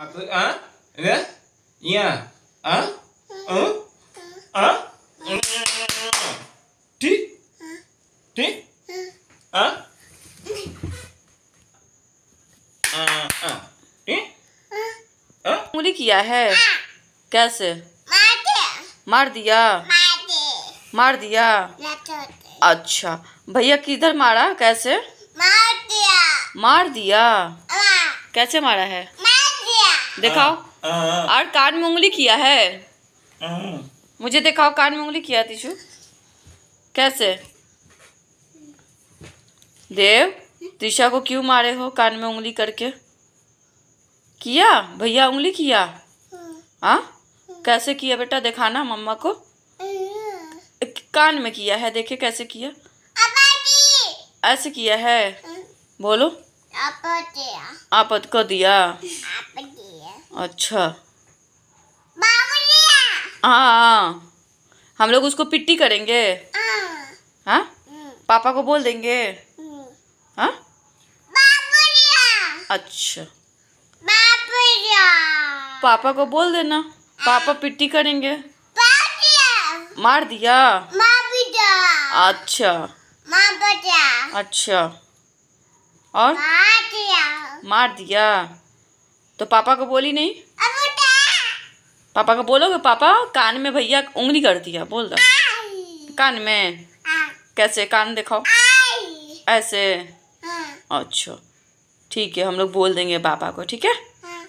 उंगली किया है कैसे मार दिया मार दिया अच्छा भैया किधर मारा कैसे मार दिया मार दिया कैसे मारा है दिखाओ हाँ, हाँ, हाँ। और कान में उंगली किया है मुझे दिखाओ कान में उंगली किया तीशु कैसे देव तीशा को क्यों मारे हो कान में उंगली करके किया भैया उंगली किया हाँ कैसे किया बेटा दिखाना मम्मा को कान में किया है देखे कैसे किया ऐसे किया है बोलो आपत को दिया अच्छा हाँ, हाँ हम लोग उसको पिट्टी करेंगे हाँ, हाँ? हम्म। पापा को बोल देंगे हम्म। हाँ अच्छा पापा को बोल देना पापा हाँ। पिट्टी करेंगे मार दिया अच्छा अच्छा और मार दिया तो पापा को बोली नहीं पापा को बोलोगे पापा कान में भैया उंगली कर दिया बोल दो कान में कैसे कान दिखाओ ऐसे हाँ। अच्छा ठीक है हम लोग बोल देंगे पापा को ठीक है हाँ।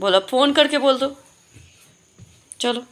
बोलो फ़ोन करके बोल दो चलो